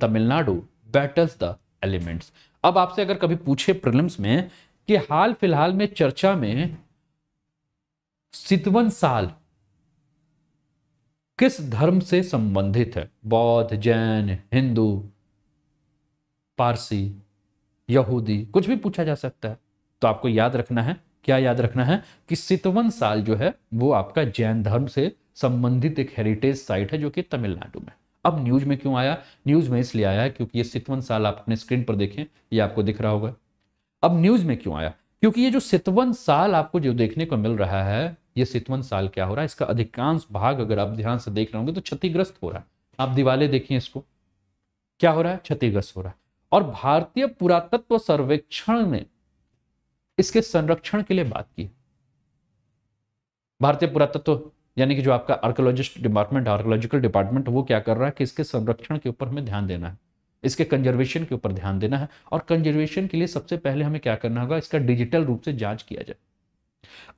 Tamil Nadu battles the elements अब आपसे अगर कभी पूछे प्रिलिम्स में कि हाल फिलहाल में चर्चा में सितवन साल किस धर्म से संबंधित है बौद्ध जैन हिंदू पारसी यहूदी कुछ भी पूछा जा सकता है तो आपको याद रखना है क्या याद रखना है कि सितवन साल जो है वो आपका जैन धर्म से संबंधित एक हेरिटेज साइट है जो कि तमिलनाडु में अब न्यूज में क्यों आया न्यूज में इसलिए आया है क्योंकि ये सितवन साल आप अपने स्क्रीन पर देखें ये आपको दिख रहा होगा अब न्यूज में क्यों आया क्योंकि ये जो सितवन साल आपको जो देखने को मिल रहा है ये सितवन साल क्या हो रहा है इसका अधिकांश भाग अगर आप ध्यान से देख रहे होंगे तो क्षतिग्रस्त हो रहा है आप दिवाले देखिए इसको क्या हो रहा है क्षतिग्रस्त हो रहा है और भारतीय पुरातत्व सर्वेक्षण ने इसके संरक्षण के लिए बात की भारतीय पुरातत्व यानी कि जो आपका आर्कोलॉजिस्ट डिपार्टमेंट आर्कोलॉजिकल डिपार्टमेंट वो क्या कर रहा है कि इसके संरक्षण के ऊपर हमें ध्यान देना है इसके कंजर्वेशन के ऊपर ध्यान देना है और कंजर्वेशन के लिए सबसे पहले हमें क्या करना होगा इसका डिजिटल रूप से जांच किया जाए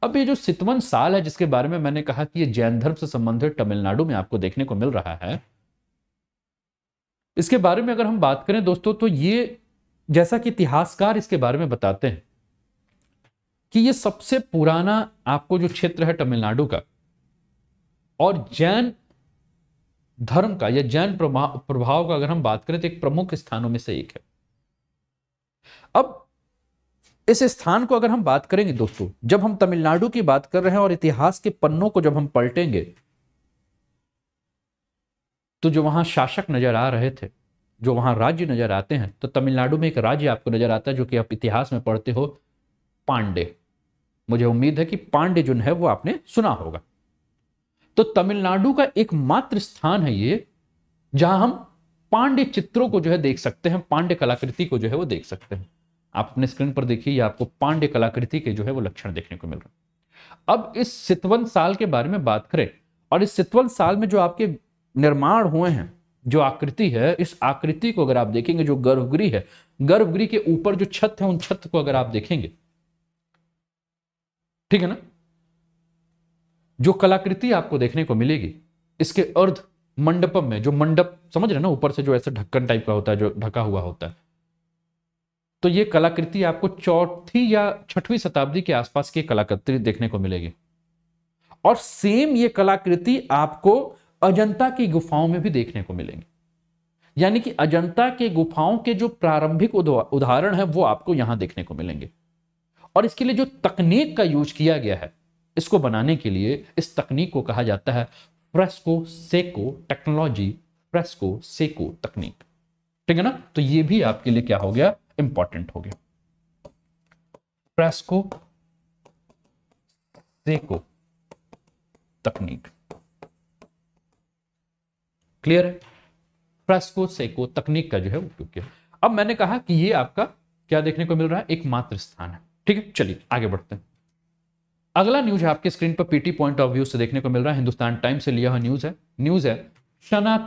अब ये जो सितवन साल है जिसके बारे में मैंने कहा कि ये जैन धर्म से संबंधित तमिलनाडु में आपको देखने को मिल रहा है इसके बारे में अगर हम बात करें दोस्तों तो ये जैसा कि इतिहासकार इसके बारे में बताते हैं कि ये सबसे पुराना आपको जो क्षेत्र है तमिलनाडु का और जैन धर्म का या जैन प्रभाव का अगर हम बात करें तो एक प्रमुख स्थानों में से एक है अब इस स्थान को अगर हम बात करेंगे दोस्तों जब हम तमिलनाडु की बात कर रहे हैं और इतिहास के पन्नों को जब हम पलटेंगे तो जो वहां शासक नजर आ रहे थे जो वहां राज्य नजर आते हैं तो तमिलनाडु में एक राज्य आपको नजर आता है जो कि आप इतिहास में पढ़ते हो पांडे मुझे उम्मीद है कि पांडे जो है वो आपने सुना होगा तो तमिलनाडु का एकमात्र स्थान है ये जहां हम पांडे चित्रों को जो है देख सकते हैं पांडे कलाकृति को जो है वो देख सकते हैं आप अपने स्क्रीन पर देखिए आपको पांडे कलाकृति के जो है वो लक्षण देखने को मिल रहे हैं अब इस सितवन साल के बारे में बात करें और इस सितवन साल में जो आपके निर्माण हुए हैं जो आकृति है इस आकृति को अगर आप देखेंगे जो गर्भगृह है गर्भगृह के ऊपर जो छत है उन छत को अगर आप देखेंगे ठीक है ना जो कलाकृति आपको देखने को मिलेगी इसके अर्ध मंडपम में जो मंडप समझ रहे ना ऊपर से जो ऐसा ढक्कन टाइप का होता है जो ढका हुआ होता है तो ये कलाकृति आपको चौथी या छठवीं शताब्दी के आसपास की कलाकृति देखने को मिलेगी और सेम ये कलाकृति आपको अजंता की गुफाओं में भी देखने को मिलेंगी यानी कि अजंता के गुफाओं के जो प्रारंभिक उदाहरण है वो आपको यहां देखने को मिलेंगे और इसके लिए जो तकनीक का यूज किया गया है इसको बनाने के लिए इस तकनीक को कहा जाता है fresco secco technology fresco secco तकनीक ठीक है ना तो ये भी आपके लिए क्या हो गया इंपॉर्टेंट हो गया फ्रेस्को सेको तकनीक क्लियर है फ्रेस्को सेको तकनीक का जो है उपयोग किया अब मैंने कहा कि ये आपका क्या देखने को मिल रहा है एकमात्र स्थान है ठीक है चलिए आगे बढ़ते हैं अगला न्यूज है आपके स्क्रीन पर पीटी पॉइंट ऑफ व्यू से देखने को मिल रहा है हिंदुस्तान टाइम्स से लिया हुआ न्यूज है न्यूज है शना